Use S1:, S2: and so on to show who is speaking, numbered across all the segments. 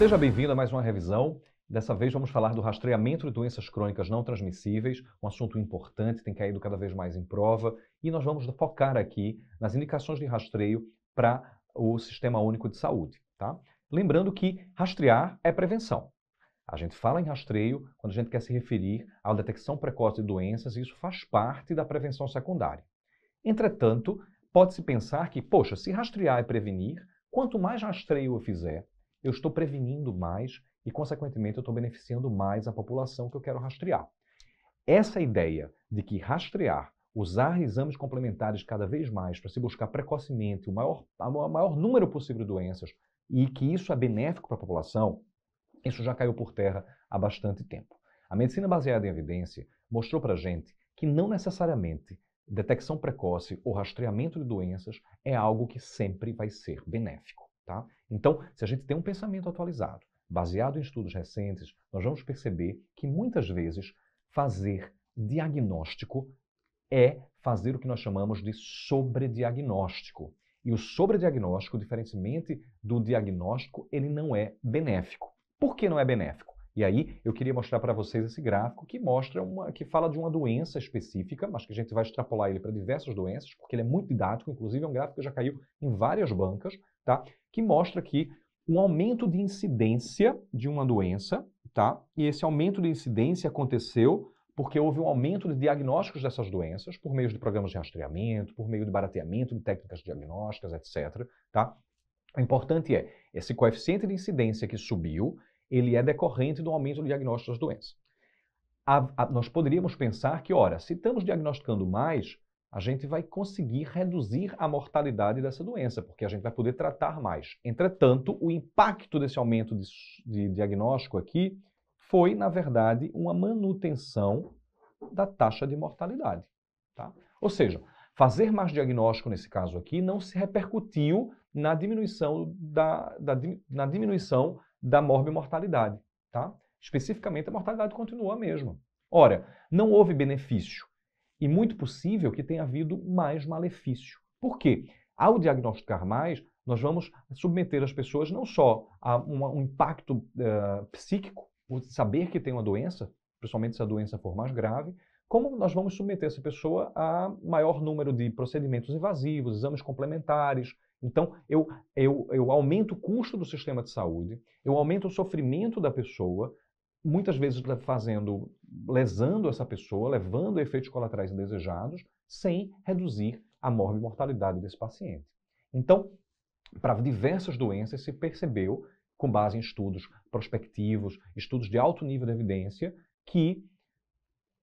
S1: Seja bem-vindo a mais uma revisão. Dessa vez vamos falar do rastreamento de doenças crônicas não transmissíveis, um assunto importante, tem caído cada vez mais em prova, e nós vamos focar aqui nas indicações de rastreio para o Sistema Único de Saúde. Tá? Lembrando que rastrear é prevenção. A gente fala em rastreio quando a gente quer se referir à detecção precoce de doenças, e isso faz parte da prevenção secundária. Entretanto, pode-se pensar que, poxa, se rastrear é prevenir, quanto mais rastreio eu fizer, eu estou prevenindo mais e, consequentemente, eu estou beneficiando mais a população que eu quero rastrear. Essa ideia de que rastrear, usar exames complementares cada vez mais para se buscar precocemente o maior, o maior número possível de doenças e que isso é benéfico para a população, isso já caiu por terra há bastante tempo. A medicina baseada em evidência mostrou para a gente que não necessariamente detecção precoce ou rastreamento de doenças é algo que sempre vai ser benéfico. Tá? Então, se a gente tem um pensamento atualizado, baseado em estudos recentes, nós vamos perceber que muitas vezes fazer diagnóstico é fazer o que nós chamamos de sobrediagnóstico. E o sobrediagnóstico, diferentemente do diagnóstico, ele não é benéfico. Por que não é benéfico? E aí eu queria mostrar para vocês esse gráfico que mostra uma, que fala de uma doença específica, mas que a gente vai extrapolar ele para diversas doenças, porque ele é muito didático, inclusive é um gráfico que já caiu em várias bancas, tá? Que mostra que um aumento de incidência de uma doença, tá? E esse aumento de incidência aconteceu porque houve um aumento de diagnósticos dessas doenças por meio de programas de rastreamento, por meio de barateamento de técnicas diagnósticas, etc, tá? O importante é, esse coeficiente de incidência que subiu, ele é decorrente do aumento do diagnóstico das doenças. A, a, nós poderíamos pensar que, ora, se estamos diagnosticando mais, a gente vai conseguir reduzir a mortalidade dessa doença, porque a gente vai poder tratar mais. Entretanto, o impacto desse aumento de, de diagnóstico aqui foi, na verdade, uma manutenção da taxa de mortalidade. Tá? Ou seja, fazer mais diagnóstico nesse caso aqui não se repercutiu na diminuição da, da na diminuição da morbimortalidade. Tá? Especificamente, a mortalidade continua a mesma. Ora, não houve benefício e muito possível que tenha havido mais malefício. Por quê? Ao diagnosticar mais, nós vamos submeter as pessoas não só a um impacto uh, psíquico, o saber que tem uma doença, principalmente se a doença for mais grave, como nós vamos submeter essa pessoa a maior número de procedimentos invasivos, exames complementares. Então, eu, eu, eu aumento o custo do sistema de saúde, eu aumento o sofrimento da pessoa, muitas vezes fazendo, lesando essa pessoa, levando a efeitos colaterais indesejados, sem reduzir a morte, mortalidade desse paciente. Então, para diversas doenças se percebeu, com base em estudos prospectivos, estudos de alto nível de evidência, que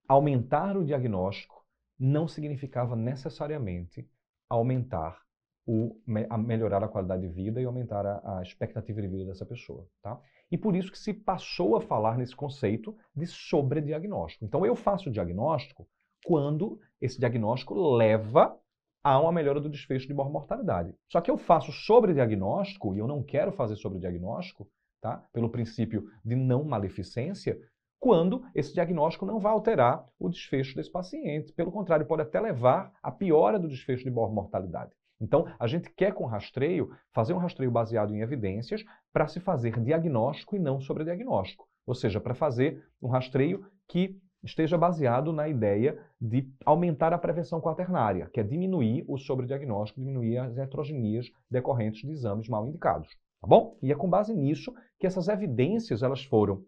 S1: aumentar o diagnóstico não significava necessariamente aumentar o, a melhorar a qualidade de vida e aumentar a, a, expectativa de vida dessa pessoa, tá? E por isso que se passou a falar nesse conceito de sobrediagnóstico. Então eu faço o diagnóstico quando esse diagnóstico leva a uma melhora do desfecho de mortalidade. Só que eu faço sobrediagnóstico e eu não quero fazer sobrediagnóstico, tá? Pelo princípio de não maleficência, quando esse diagnóstico não vai alterar o desfecho desse paciente. Pelo contrário, pode até levar à piora do desfecho de mortalidade. Então, a gente quer com rastreio fazer um rastreio baseado em evidências para se fazer diagnóstico e não sobrediagnóstico, ou seja, para fazer um rastreio que esteja baseado na ideia de aumentar a prevenção quaternária, que é diminuir o sobrediagnóstico, diminuir as heterogeneias decorrentes de exames mal indicados, tá bom? E é com base nisso que essas evidências elas foram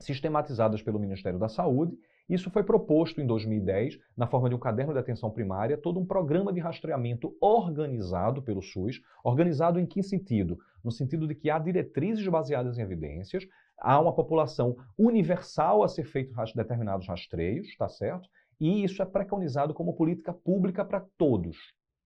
S1: sistematizadas pelo Ministério da Saúde isso foi proposto em 2010, na forma de um caderno de atenção primária, todo um programa de rastreamento organizado pelo SUS. Organizado em que sentido? No sentido de que há diretrizes baseadas em evidências, há uma população universal a ser feito determinados rastreios, tá certo? E isso é preconizado como política pública para todos,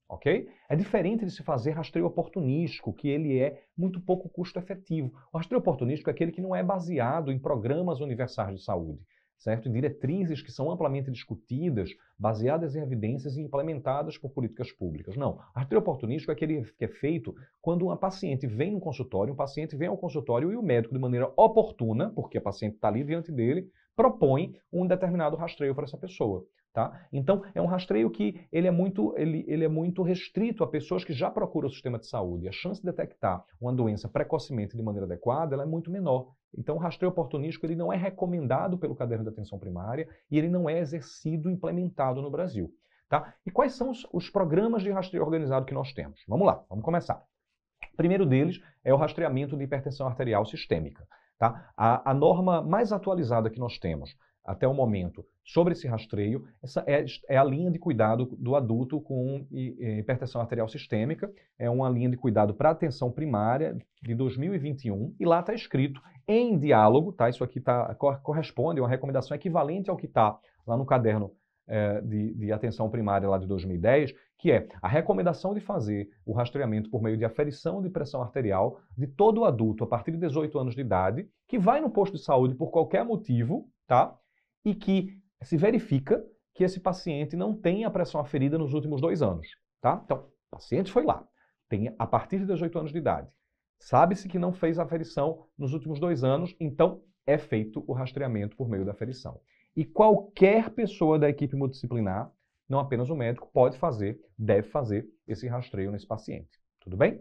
S1: ok? É diferente de se fazer rastreio oportunístico, que ele é muito pouco custo efetivo. O rastreio oportunístico é aquele que não é baseado em programas universais de saúde certo? Diretrizes que são amplamente discutidas, baseadas em evidências e implementadas por políticas públicas. Não. Rastreio oportunístico é aquele que é feito quando uma paciente vem no consultório, um paciente vem ao consultório e o médico, de maneira oportuna, porque a paciente está ali diante dele, propõe um determinado rastreio para essa pessoa. Tá? Então, é um rastreio que ele é, muito, ele, ele é muito restrito a pessoas que já procuram o sistema de saúde. A chance de detectar uma doença precocemente de maneira adequada ela é muito menor. Então, o rastreio oportunístico ele não é recomendado pelo caderno de atenção primária e ele não é exercido, implementado no Brasil. Tá? E quais são os, os programas de rastreio organizado que nós temos? Vamos lá, vamos começar. O primeiro deles é o rastreamento de hipertensão arterial sistêmica. Tá? A, a norma mais atualizada que nós temos até o momento sobre esse rastreio, essa é, é a linha de cuidado do adulto com hipertensão arterial sistêmica, é uma linha de cuidado para atenção primária de 2021, e lá está escrito em diálogo, tá? Isso aqui tá, corresponde a é uma recomendação equivalente ao que está lá no caderno é, de, de, atenção primária lá de 2010, que é a recomendação de fazer o rastreamento por meio de aferição de pressão arterial de todo adulto a partir de 18 anos de idade que vai no posto de saúde por qualquer motivo, tá? e que se verifica que esse paciente não tem a pressão aferida nos últimos dois anos. Tá? Então, o paciente foi lá, tem a partir de 18 anos de idade. Sabe-se que não fez a aferição nos últimos dois anos, então é feito o rastreamento por meio da aferição. E qualquer pessoa da equipe multidisciplinar, não apenas o médico, pode fazer, deve fazer esse rastreio nesse paciente. Tudo bem?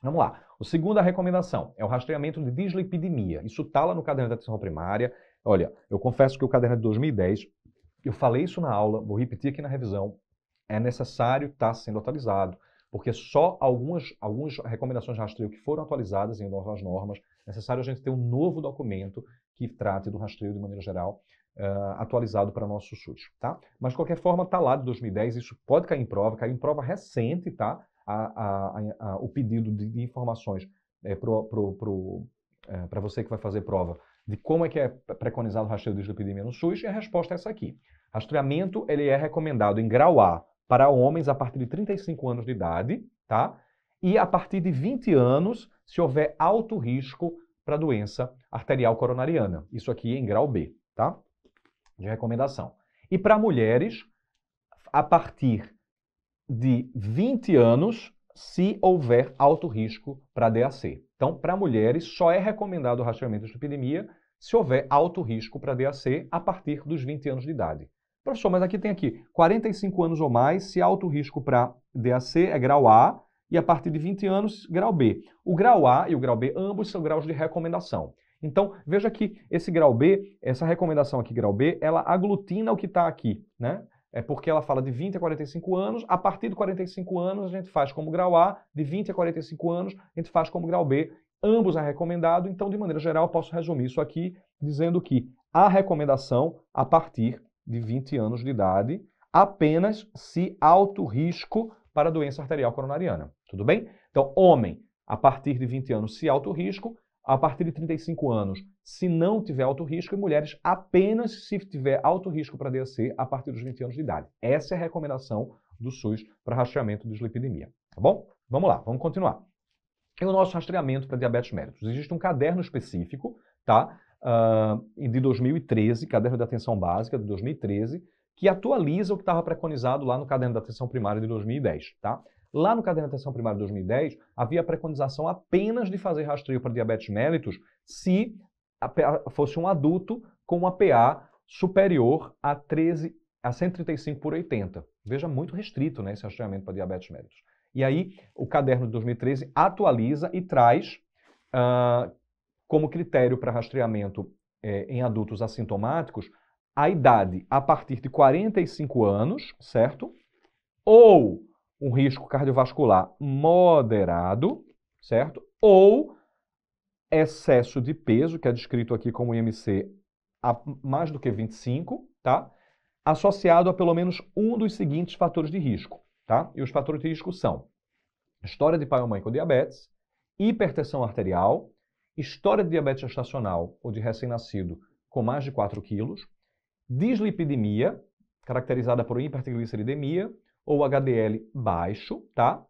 S1: Vamos lá. A segunda recomendação é o rastreamento de dislipidemia. Isso está lá no caderno da atenção primária, Olha, eu confesso que o caderno é de 2010, eu falei isso na aula, vou repetir aqui na revisão, é necessário estar tá sendo atualizado, porque só algumas, algumas recomendações de rastreio que foram atualizadas em novas normas, é necessário a gente ter um novo documento que trate do rastreio de maneira geral, uh, atualizado para nosso SUS, tá? Mas, de qualquer forma, está lá de 2010, isso pode cair em prova, caiu em prova recente, tá? A, a, a, o pedido de, informações é, para é, você que vai fazer prova de como é que é preconizado o rastreio de dislipidemia no SUS, e a resposta é essa aqui. Rastreamento ele é recomendado em grau A para homens a partir de 35 anos de idade, tá? E a partir de 20 anos, se houver alto risco para doença arterial coronariana. Isso aqui em grau B, tá? De recomendação. E para mulheres, a partir de 20 anos se houver alto risco para DAC. Então, para mulheres, só é recomendado o rastreamento de epidemia se houver alto risco para DAC a partir dos 20 anos de idade. Professor, mas aqui tem aqui 45 anos ou mais, se alto risco para DAC é grau A, e a partir de 20 anos, grau B. O grau A e o grau B, ambos são graus de recomendação. Então, veja que esse grau B, essa recomendação aqui, grau B, ela aglutina o que está aqui, né? É porque ela fala de 20 a 45 anos, a partir de 45 anos a gente faz como grau A, de 20 a 45 anos a gente faz como grau B. Ambos é recomendado, então de maneira geral eu posso resumir isso aqui dizendo que a recomendação a partir de 20 anos de idade apenas se alto risco para doença arterial coronariana. Tudo bem? Então, homem a partir de 20 anos se alto risco, a partir de 35 anos, se não tiver alto risco, e mulheres apenas se tiver alto risco para DAC a partir dos 20 anos de idade. Essa é a recomendação do SUS para rastreamento de dislipidemia. Tá bom? Vamos lá, vamos continuar. E o nosso rastreamento para diabetes méritos? Existe um caderno específico, tá? Uh, de 2013, caderno de atenção básica de 2013, que atualiza o que estava preconizado lá no caderno de atenção primária de 2010, tá? Lá no Caderno de Atenção Primária de 2010, havia a preconização apenas de fazer rastreio para diabetes mellitus se fosse um adulto com uma PA superior a 13 a 135 por 80. Veja, muito restrito né, esse rastreamento para diabetes mellitus. E aí, o caderno de 2013 atualiza e traz uh, como critério para rastreamento eh, em adultos assintomáticos a idade a partir de 45 anos, certo? Ou um risco cardiovascular moderado, certo? Ou excesso de peso, que é descrito aqui como IMC a mais do que 25, tá? Associado a pelo menos um dos seguintes fatores de risco, tá? E os fatores de risco são história de pai ou mãe com diabetes, hipertensão arterial, história de diabetes gestacional ou de recém-nascido com mais de 4 quilos, dislipidemia, caracterizada por hipertrigliceridemia, ou HDL baixo, tá?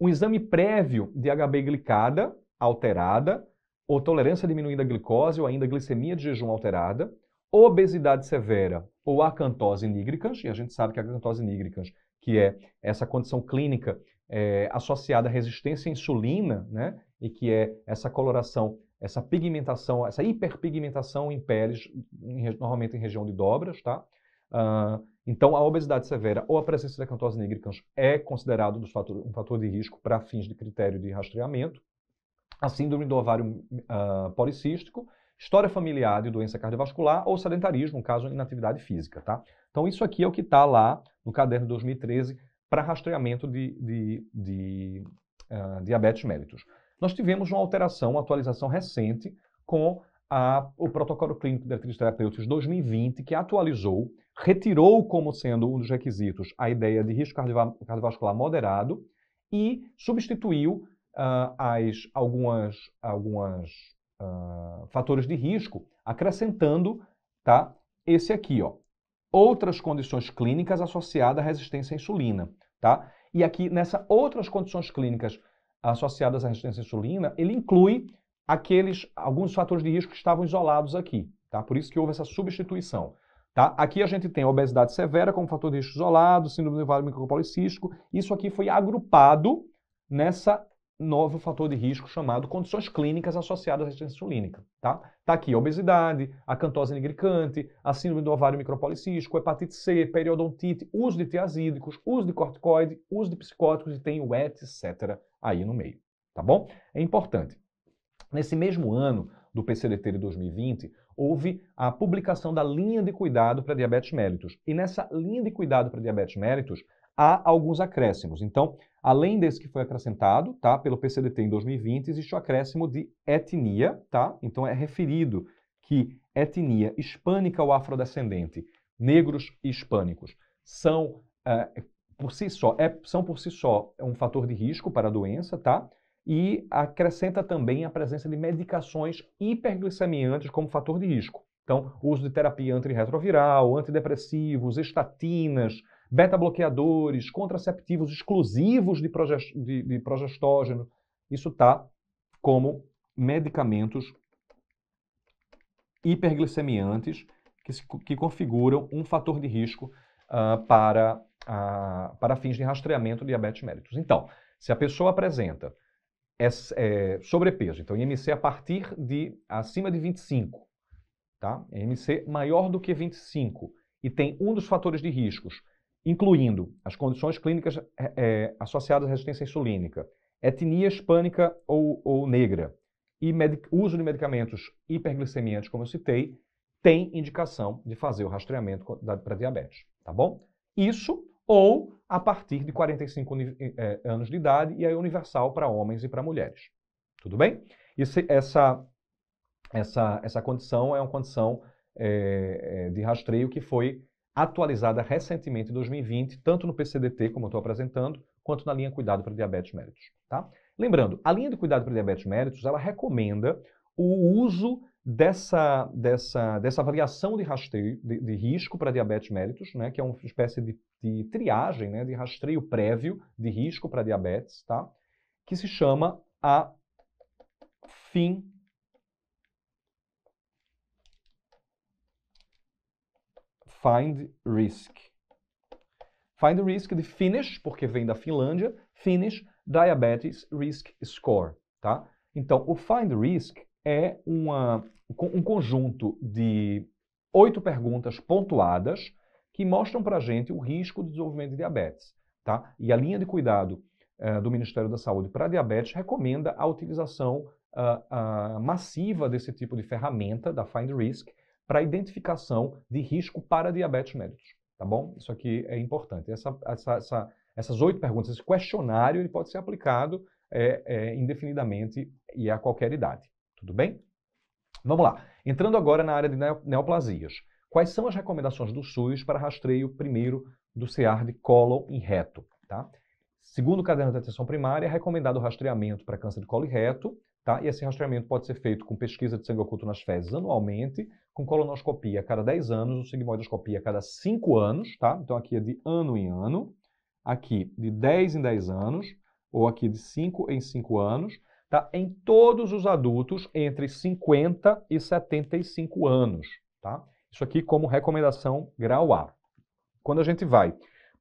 S1: Um exame prévio de HB glicada alterada, ou tolerância diminuída à glicose, ou ainda glicemia de jejum alterada, obesidade severa ou acantose nigricans. e a gente sabe que a acantose nigricans, que é essa condição clínica é, associada à resistência à insulina, né? E que é essa coloração, essa pigmentação, essa hiperpigmentação em peles, em, normalmente em região de dobras, tá? Uh, então, a obesidade severa ou a presença de acantose nigricans é considerado fator, um fator de risco para fins de critério de rastreamento. A síndrome do ovário uh, policístico, história familiar de doença cardiovascular ou sedentarismo, no caso, inatividade física, tá? Então, isso aqui é o que está lá no caderno 2013 para rastreamento de, de, de uh, diabetes mellitus. Nós tivemos uma alteração, uma atualização recente com a, o protocolo clínico de artrite terapêuticos 2020, que atualizou, retirou como sendo um dos requisitos a ideia de risco cardiovascular moderado e substituiu uh, as, algumas, algumas uh, fatores de risco, acrescentando tá, esse aqui, ó, outras condições clínicas associadas à resistência à insulina. Tá? E aqui, nessa outras condições clínicas associadas à resistência à insulina, ele inclui aqueles alguns fatores de risco que estavam isolados aqui, tá? Por isso que houve essa substituição, tá? Aqui a gente tem a obesidade severa como fator de risco isolado, síndrome do ovário micropolicístico. Isso aqui foi agrupado nessa novo fator de risco chamado condições clínicas associadas à resistência insulínica, tá? Tá aqui a obesidade, a cantose nigricante, a síndrome do ovário micropolicístico, hepatite C, periodontite, uso de tiazídicos, uso de corticoide, uso de psicóticos e tem o etc aí no meio, tá bom? É importante. Nesse mesmo ano do PCDT de 2020, houve a publicação da linha de cuidado para diabetes mellitus. E nessa linha de cuidado para diabetes mellitus, há alguns acréscimos. Então, além desse que foi acrescentado, tá, pelo PCDT em 2020, existe o acréscimo de etnia, tá? Então é referido que etnia hispânica ou afrodescendente, negros e hispânicos, são eh, por si só, é, são por si só um fator de risco para a doença, tá? e acrescenta também a presença de medicações hiperglicemiantes como fator de risco. Então, uso de terapia antirretroviral, antidepressivos, estatinas, beta-bloqueadores, contraceptivos exclusivos de, progest de, de progestógeno, isso está como medicamentos hiperglicemiantes que, se, que configuram um fator de risco uh, para, uh, para fins de rastreamento de diabetes mellitus. Então, se a pessoa apresenta é, é, sobrepeso. Então, IMC a partir de acima de 25, tá? IMC maior do que 25 e tem um dos fatores de riscos, incluindo as condições clínicas é, é associadas à resistência insulínica, etnia hispânica ou, ou negra e uso de medicamentos hiperglicemiantes, como eu citei, tem indicação de fazer o rastreamento para diabetes, tá bom? Isso ou a partir de 45 é, eh, eh, anos de idade e é universal para homens e para mulheres. Tudo bem? Esse, essa, essa, essa condição é uma condição é, de rastreio que foi atualizada recentemente em 2020, tanto no PCDT, como eu estou apresentando, quanto na linha Cuidado para Diabetes médicos. Tá? Lembrando, a linha de Cuidado para Diabetes médicos ela recomenda o uso dessa, dessa, dessa avaliação de rastreio de, de risco para diabetes mellitus, né, que é uma espécie de, de triagem, né, de rastreio prévio de risco para diabetes, tá, que se chama a FIM. Find Risk. Find Risk de Finnish, porque vem da Finlândia, Finnish Diabetes Risk Score, tá? Então, o Find Risk é uma um conjunto de oito perguntas pontuadas que mostram para a gente o risco de desenvolvimento de diabetes. Tá? E a linha de cuidado uh, do Ministério da Saúde para diabetes recomenda a utilização uh, uh, massiva desse tipo de ferramenta, da Find Risk, para identificação de risco para diabetes mellitus. Tá bom? Isso aqui é importante. Essa, essa, essa, essas oito perguntas, esse questionário, ele pode ser aplicado é, é, indefinidamente e a qualquer idade. Tudo bem? Vamos lá. Entrando agora na área de neoplasias. Quais são as recomendações do SUS para rastreio primeiro do CEAR de colo e reto? Tá? Segundo o caderno de atenção primária, é recomendado o rastreamento para câncer de colo e reto, tá? e esse rastreamento pode ser feito com pesquisa de sangue oculto nas fezes anualmente, com colonoscopia a cada 10 anos, ou sigmoidoscopia a cada 5 anos, tá? então aqui é de ano em ano, aqui de 10 em 10 anos, ou aqui de 5 em 5 anos, tá? em todos os adultos entre 50 e 75 anos. Tá? Isso aqui como recomendação grau A. Quando a gente vai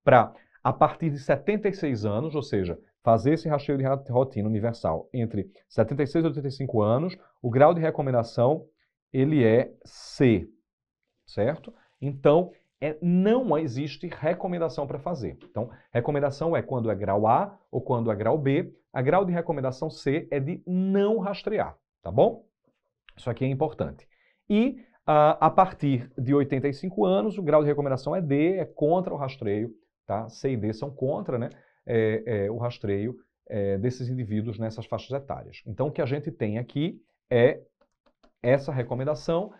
S1: para a partir de 76 anos, ou seja, fazer esse rasteio de rotina universal entre 76 e 85 anos, o grau de recomendação ele é C, certo? Então, é, não existe recomendação para fazer. Então, recomendação é quando é grau A ou quando é grau B. A grau de recomendação C é de não rastrear, tá bom? Isso aqui é importante. E uh, a partir de 85 anos, o grau de recomendação é D, é contra o rastreio, tá? C e D são contra né? É, é, o rastreio é, desses indivíduos nessas faixas etárias. Então, o que a gente tem aqui é essa recomendação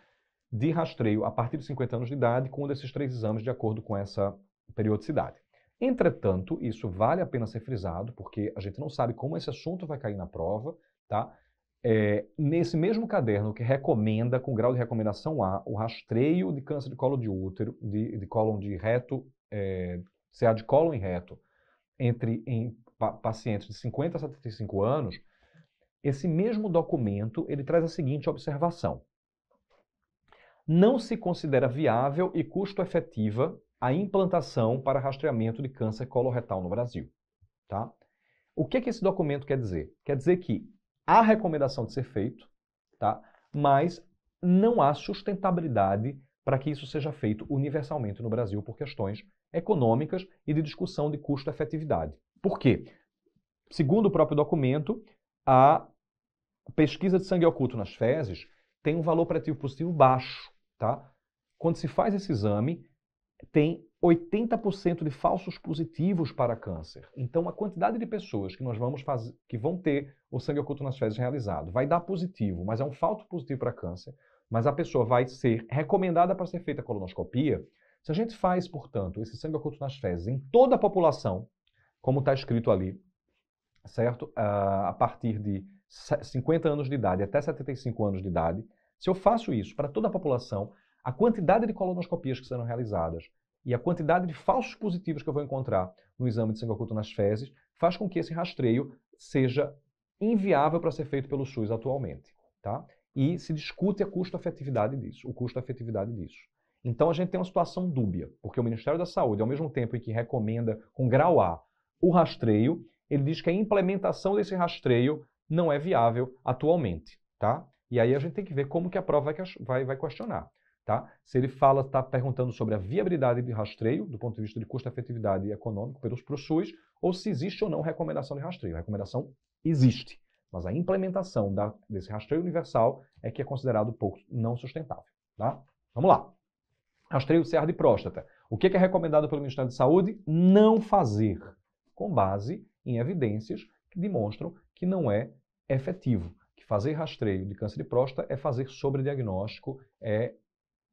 S1: de rastreio a partir de 50 anos de idade com um desses três exames de acordo com essa periodicidade. Entretanto, isso vale a pena ser frisado, porque a gente não sabe como esse assunto vai cair na prova, tá? É, nesse mesmo caderno que recomenda, com grau de recomendação A, o rastreio de câncer de colo de útero, de, de de reto, é, CA de colo e reto, entre em pacientes de 50 a 75 anos, esse mesmo documento ele traz a seguinte observação não se considera viável e custo-efetiva a implantação para rastreamento de câncer coloretal no Brasil. Tá? O que, que esse documento quer dizer? Quer dizer que há recomendação de ser feito, tá? mas não há sustentabilidade para que isso seja feito universalmente no Brasil por questões econômicas e de discussão de custo-efetividade. Por quê? Segundo o próprio documento, a pesquisa de sangue oculto nas fezes tem um valor preditivo positivo baixo tá? Quando se faz esse exame, tem 80% de falsos positivos para câncer. Então, a quantidade de pessoas que nós vamos fazer, que vão ter o sangue oculto nas fezes realizado, vai dar positivo, mas é um falso positivo para câncer, mas a pessoa vai ser recomendada para ser feita a colonoscopia. Se a gente faz, portanto, esse sangue oculto nas fezes em toda a população, como está escrito ali, certo? Ah, a partir de 50 anos de idade até 75 anos de idade, se eu faço isso para toda a população, a quantidade de colonoscopias que serão realizadas e a quantidade de falsos positivos que eu vou encontrar no exame de sangue oculto nas fezes faz com que esse rastreio seja inviável para ser feito pelo SUS atualmente, tá? E se discute a custo-efetividade disso, o custo-efetividade disso. Então a gente tem uma situação dúbia, porque o Ministério da Saúde, ao mesmo tempo em que recomenda com grau A o rastreio, ele diz que a implementação desse rastreio não é viável atualmente, tá? E aí a gente tem que ver como que a prova vai, vai, vai questionar. Tá? Se ele fala, está perguntando sobre a viabilidade de rastreio, do ponto de vista de custo-efetividade econômico pelos para SUS, ou se existe ou não recomendação de rastreio. A recomendação existe, mas a implementação da, desse rastreio universal é que é considerado pouco não sustentável. Tá? Vamos lá. Rastreio CR de próstata. O que é recomendado pelo Ministério da Saúde? Não fazer, com base em evidências que demonstram que não é efetivo que fazer rastreio de câncer de próstata é fazer sobrediagnóstico, é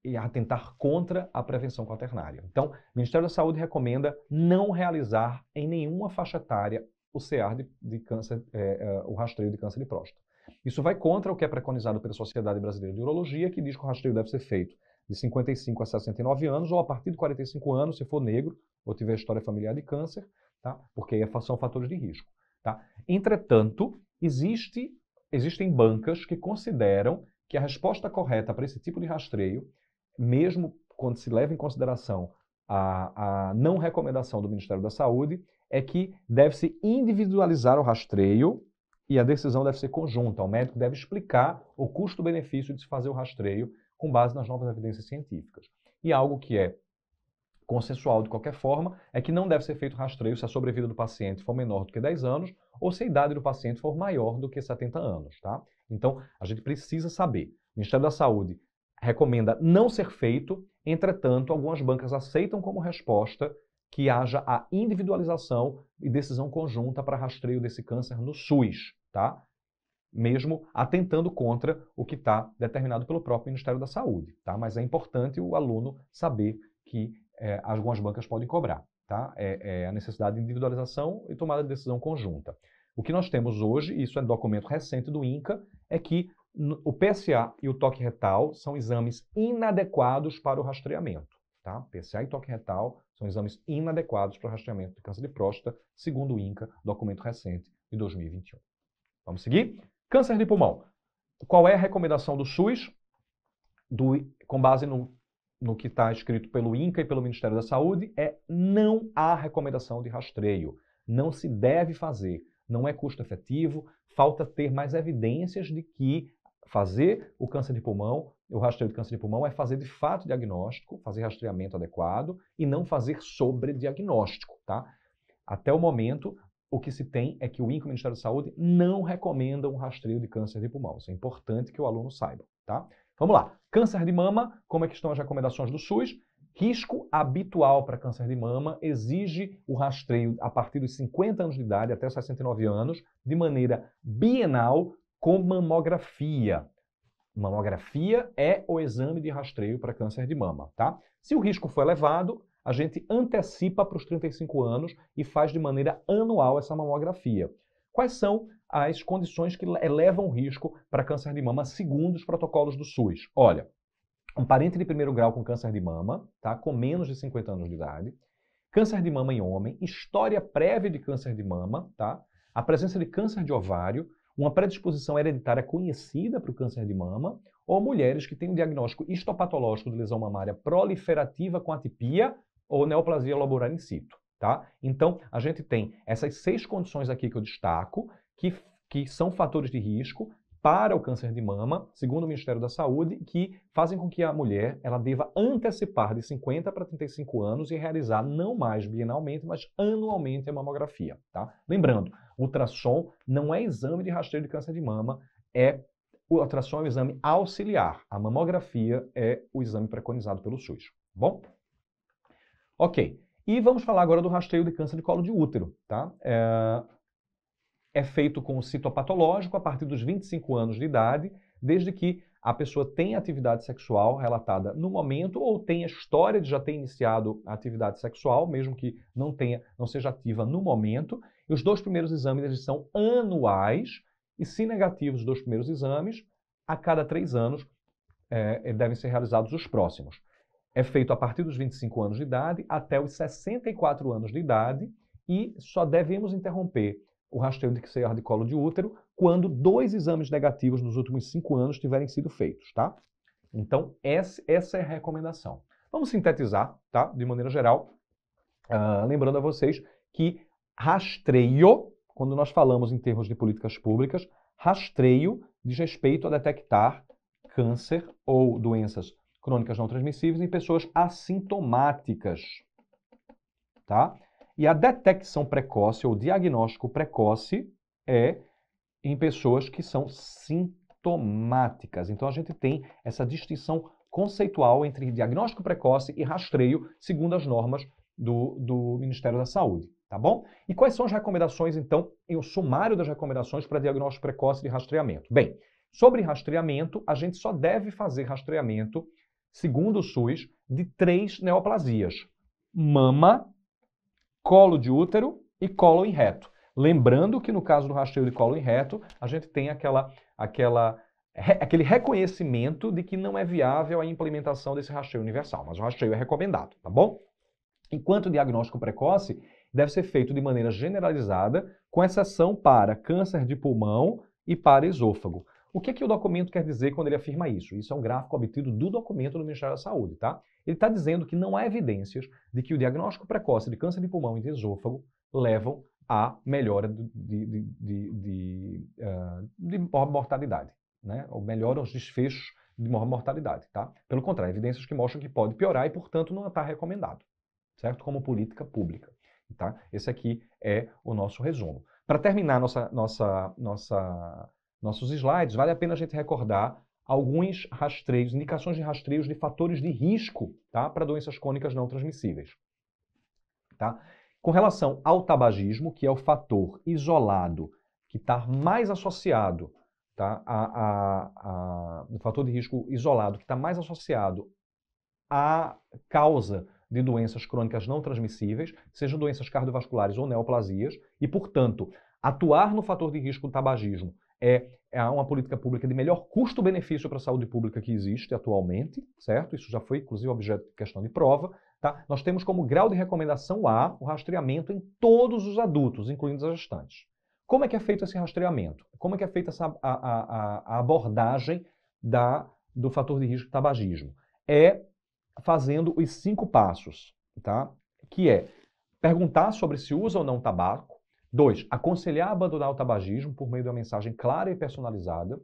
S1: e atentar contra a prevenção quaternária. Então, o Ministério da Saúde recomenda não realizar em nenhuma faixa etária o CEAR de, de câncer, é, é, o rastreio de câncer de próstata. Isso vai contra o que é preconizado pela Sociedade Brasileira de Urologia, que diz que o rastreio deve ser feito de 55 a 69 anos ou a partir de 45 anos, se for negro ou tiver história familiar de câncer, tá? porque aí é são fatores de risco. Tá? Entretanto, existe existem bancas que consideram que a resposta correta para esse tipo de rastreio, mesmo quando se leva em consideração a, a não recomendação do Ministério da Saúde, é que deve-se individualizar o rastreio e a decisão deve ser conjunta. O médico deve explicar o custo-benefício de se fazer o rastreio com base nas novas evidências científicas. E algo que é consensual de qualquer forma, é que não deve ser feito rastreio se a sobrevida do paciente for menor do que 10 anos ou se a idade do paciente for maior do que 70 anos, tá? Então, a gente precisa saber. O Ministério da Saúde recomenda não ser feito, entretanto, algumas bancas aceitam como resposta que haja a individualização e decisão conjunta para rastreio desse câncer no SUS, tá? Mesmo atentando contra o que está determinado pelo próprio Ministério da Saúde, tá? Mas é importante o aluno saber que é, algumas bancas podem cobrar. Tá? É, é, a necessidade de individualização e tomada de decisão conjunta. O que nós temos hoje, e isso é um documento recente do INCA, é que o PSA e o toque retal são exames inadequados para o rastreamento. Tá? PSA e toque retal são exames inadequados para o rastreamento de câncer de próstata, segundo o INCA, documento recente de 2021. Vamos seguir? Câncer de pulmão. Qual é a recomendação do SUS? Do, com base no no que está escrito pelo INCA e pelo Ministério da Saúde é não há recomendação de rastreio. Não se deve fazer. Não é custo efetivo. Falta ter mais evidências de que fazer o câncer de pulmão, o rastreio de câncer de pulmão, é fazer de fato diagnóstico, fazer rastreamento adequado e não fazer sobrediagnóstico, tá? Até o momento, o que se tem é que o INCA e o Ministério da Saúde não recomendam um rastreio de câncer de pulmão. Isso é importante que o aluno saiba, tá? Vamos lá. Câncer de mama, como é que estão as recomendações do SUS? Risco habitual para câncer de mama exige o rastreio a partir dos 50 anos de idade até 69 anos, de maneira bienal com mamografia. Mamografia é o exame de rastreio para câncer de mama, tá? Se o risco for elevado, a gente antecipa para os 35 anos e faz de maneira anual essa mamografia. Quais são as condições que elevam o risco para câncer de mama, segundo os protocolos do SUS. Olha, um parente de primeiro grau com câncer de mama, tá? com menos de 50 anos de idade, câncer de mama em homem, história prévia de câncer de mama, tá? a presença de câncer de ovário, uma predisposição hereditária conhecida para o câncer de mama, ou mulheres que têm um diagnóstico histopatológico de lesão mamária proliferativa com atipia ou neoplasia lobular in situ. Tá? Então, a gente tem essas seis condições aqui que eu destaco, que, que são fatores de risco para o câncer de mama, segundo o Ministério da Saúde, que fazem com que a mulher ela deva antecipar de 50 para 35 anos e realizar não mais bienalmente, mas anualmente a mamografia. Tá? Lembrando, ultrassom não é exame de rastreio de câncer de mama, é o ultrassom é um exame auxiliar. A mamografia é o exame preconizado pelo SUS. Tá bom? Ok. E vamos falar agora do rastreio de câncer de colo de útero, tá? É, é feito com o citopatológico a partir dos 25 anos de idade, desde que a pessoa tenha atividade sexual relatada no momento ou tenha história de já ter iniciado a atividade sexual, mesmo que não tenha, não seja ativa no momento. E os dois primeiros exames eles são anuais e se negativos os dois primeiros exames, a cada três anos é, devem ser realizados os próximos. É feito a partir dos 25 anos de idade até os 64 anos de idade e só devemos interromper o rastreio de XCR de colo de útero quando dois exames negativos nos últimos cinco anos tiverem sido feitos, tá? Então, essa é a recomendação. Vamos sintetizar, tá? De maneira geral, uh, lembrando a vocês que rastreio, quando nós falamos em termos de políticas públicas, rastreio diz respeito a detectar câncer ou doenças crônicas não transmissíveis em pessoas assintomáticas, tá? E a detecção precoce ou diagnóstico precoce é em pessoas que são sintomáticas. Então a gente tem essa distinção conceitual entre diagnóstico precoce e rastreio, segundo as normas do, do Ministério da Saúde. Tá bom? E quais são as recomendações, então, em o um sumário das recomendações para diagnóstico precoce de rastreamento? Bem, sobre rastreamento, a gente só deve fazer rastreamento, segundo o SUS, de três neoplasias: mama, colo de útero e colo em reto. Lembrando que no caso do rasteio de colo em reto, a gente tem aquela, aquela, re, aquele reconhecimento de que não é viável a implementação desse rasteio universal, mas o rasteio é recomendado, tá bom? Enquanto o diagnóstico precoce deve ser feito de maneira generalizada, com exceção para câncer de pulmão e para esôfago. O que é que o documento quer dizer quando ele afirma isso? Isso é um gráfico obtido do documento do Ministério da Saúde, tá? Ele está dizendo que não há evidências de que o diagnóstico precoce de câncer de pulmão e de esôfago levam à melhora de, de, de, de, uh, de mortalidade, né? Ou melhoram os desfechos de mortalidade, tá? Pelo contrário, evidências que mostram que pode piorar e, portanto, não está recomendado, certo? Como política pública, tá? Esse aqui é o nosso resumo. Para terminar nossa, nossa, nossa nossos slides, vale a pena a gente recordar alguns rastreios, indicações de rastreios de fatores de risco tá? para doenças crônicas não transmissíveis. Tá? Com relação ao tabagismo, que é o fator isolado que está mais associado, tá? a, a, a, o fator de risco isolado que está mais associado à causa de doenças crônicas não transmissíveis, sejam doenças cardiovasculares ou neoplasias, e, portanto, atuar no fator de risco do tabagismo é, é uma política pública de melhor custo-benefício para a saúde pública que existe atualmente, certo? Isso já foi, inclusive, objeto de questão de prova. Tá? Nós temos como grau de recomendação A o rastreamento em todos os adultos, incluindo as gestantes. Como é que é feito esse rastreamento? Como é que é feita essa, a, a, a abordagem da, do fator de risco de tabagismo? É fazendo os cinco passos, tá? que é perguntar sobre se usa ou não tabaco, Dois, aconselhar a abandonar o tabagismo por meio de uma mensagem clara e personalizada.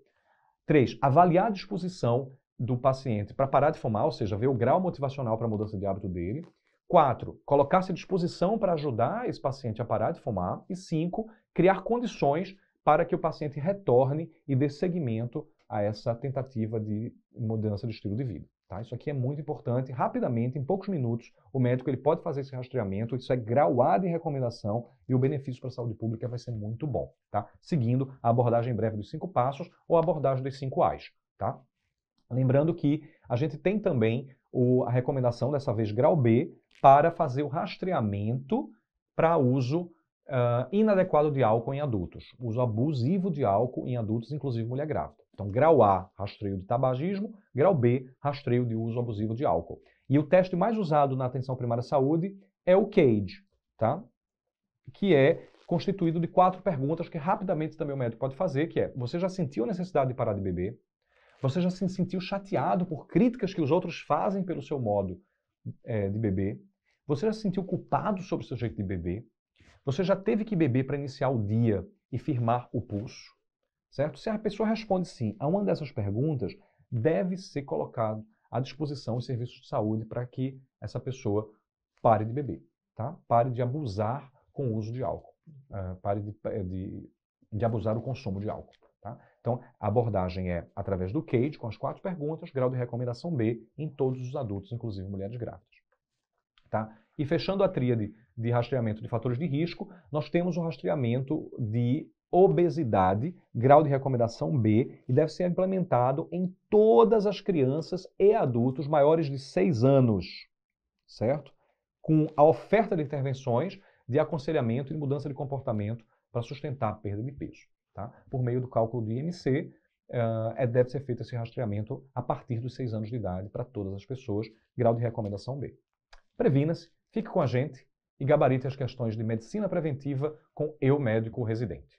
S1: Três, avaliar a disposição do paciente para parar de fumar, ou seja, ver o grau motivacional para a mudança de hábito dele. Quatro, colocar-se à disposição para ajudar esse paciente a parar de fumar. E cinco, criar condições para que o paciente retorne e dê seguimento a essa tentativa de mudança de estilo de vida. Tá? Isso aqui é muito importante. Rapidamente, em poucos minutos, o médico ele pode fazer esse rastreamento. Isso é grauado em recomendação e o benefício para a saúde pública vai ser muito bom. Tá? Seguindo a abordagem breve dos cinco passos ou a abordagem dos cinco A's. Tá? Lembrando que a gente tem também o, a recomendação, dessa vez grau B, para fazer o rastreamento para uso uh, inadequado de álcool em adultos, uso abusivo de álcool em adultos, inclusive mulher grávida. Então, grau A, rastreio de tabagismo, grau B, rastreio de uso abusivo de álcool. E o teste mais usado na atenção primária à saúde é o CAGE, tá? Que é constituído de quatro perguntas que rapidamente também o médico pode fazer, que é: você já sentiu a necessidade de parar de beber? Você já se sentiu chateado por críticas que os outros fazem pelo seu modo é, de beber? Você já se sentiu culpado sobre o seu jeito de beber? Você já teve que beber para iniciar o dia e firmar o pulso? certo? Se a pessoa responde sim a uma dessas perguntas, deve ser colocado à disposição os serviços de saúde para que essa pessoa pare de beber, tá? Pare de abusar com o uso de álcool, uh, pare de, eh, de, de abusar o consumo de álcool, tá? Então, a abordagem é através do CAGE, com as quatro perguntas, grau de recomendação B em todos os adultos, inclusive mulheres grávidas. Tá? E fechando a tríade de rastreamento de fatores de risco, nós temos o rastreamento de obesidade, grau de recomendação B, e deve ser implementado em todas as crianças e adultos maiores de 6 anos, certo? Com a oferta de intervenções de aconselhamento e mudança de comportamento para sustentar a perda de peso. Tá? Por meio do cálculo do IMC, uh, eh, é, deve ser feito esse rastreamento a partir dos 6 anos de idade para todas as pessoas, grau de recomendação B. Previna-se, fique com a gente, e gabarite as questões de medicina preventiva com eu médico residente.